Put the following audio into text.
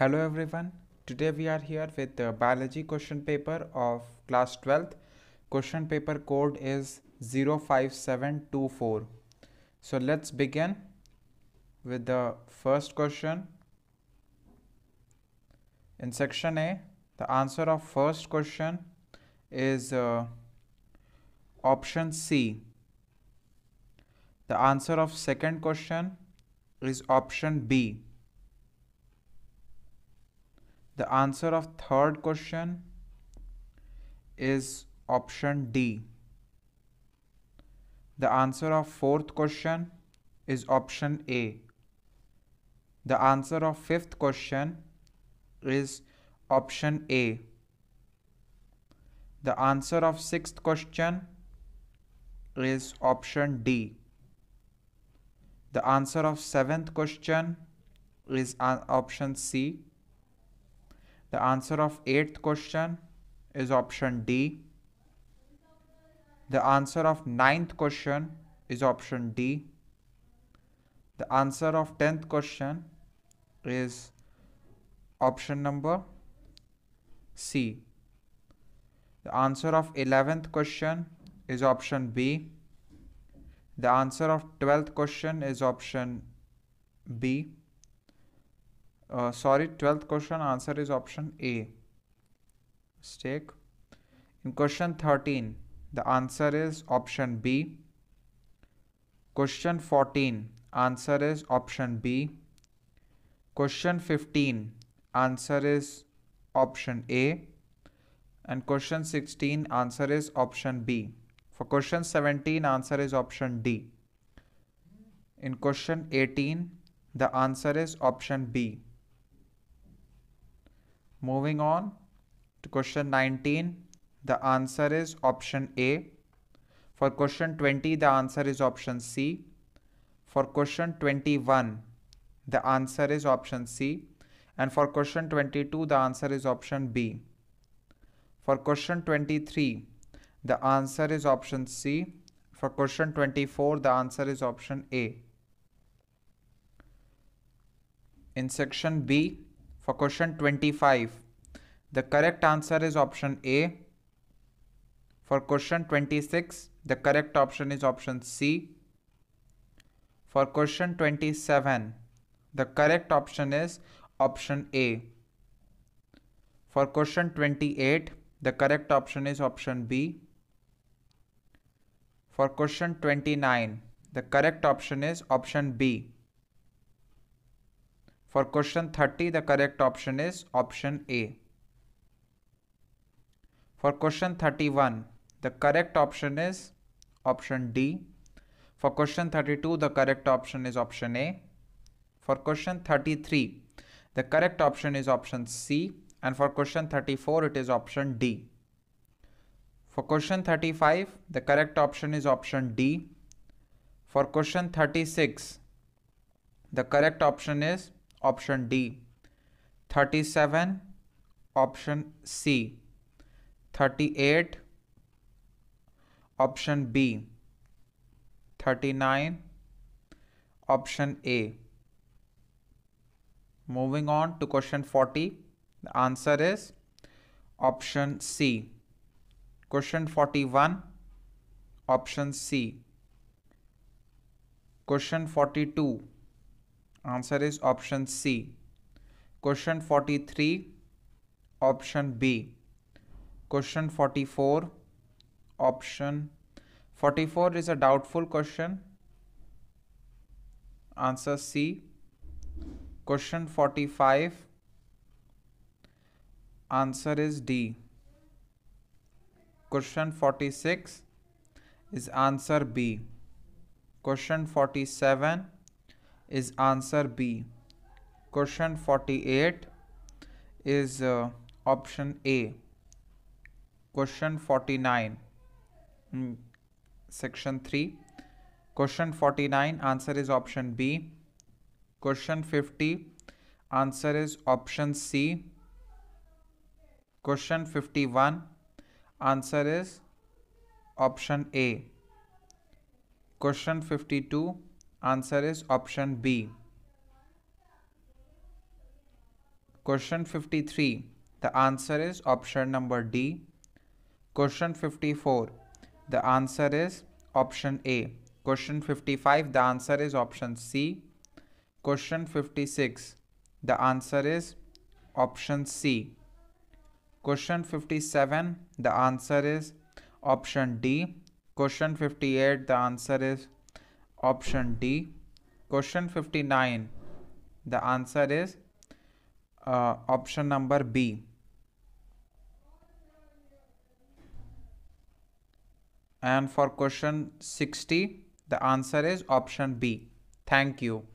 Hello everyone. Today we are here with the biology question paper of class 12th. Question paper code is 05724. So let's begin with the first question. In section A, the answer of first question is uh, option C. The answer of second question is option B the answer of third question is option D. The answer of fourth question is option A. The answer of fifth question is option A. The answer of sixth question is option D. The answer of seventh question is uh, option C. The answer of eighth question is option D. The answer of ninth question is option D. The answer of tenth question is option number C. The answer of 11th question is option B. The answer of 12th question is option B. Uh, sorry 12th question answer is option a mistake in question 13 the answer is option b question 14 answer is option b question 15 answer is option a and question 16 answer is option b for question 17 answer is option d in question 18 the answer is option b Moving on to question 19, the answer is option A. For question 20, the answer is option C. For question 21, the answer is option C. And for question 22, the answer is option B. For question 23, the answer is option C. For question 24, the answer is option A. In section B, for question 25 the correct answer is option a for question 26 the correct option is option c for question 27 the correct option is option a for question 28 the correct option is option b for question 29 the correct option is option b for question 30, the correct option is option A. For question 31, the correct option is option D. For question 32, the correct option is option A. For question 33, the correct option is option C. And for question 34, it is option D. For question 35, the correct option is option D. For question 36, the correct option is option D. 37 option C. 38 option B. 39 option A. Moving on to question 40. The answer is option C. Question 41 option C. Question 42 Answer is option C. Question 43, option B. Question 44, option 44 is a doubtful question. Answer C. Question 45, answer is D. Question 46 is answer B. Question 47 is answer B. Question 48 is uh, option A. Question 49, hmm, section 3. Question 49, answer is option B. Question 50, answer is option C. Question 51, answer is option A. Question 52, Answer is option B. Question 53. The answer is option number D. Question 54. The answer is option A. Question 55. The answer is option C. Question 56. The answer is option C. Question 57. The answer is option D. Question 58. The answer is option D. Question 59. The answer is uh, option number B. And for question 60, the answer is option B. Thank you.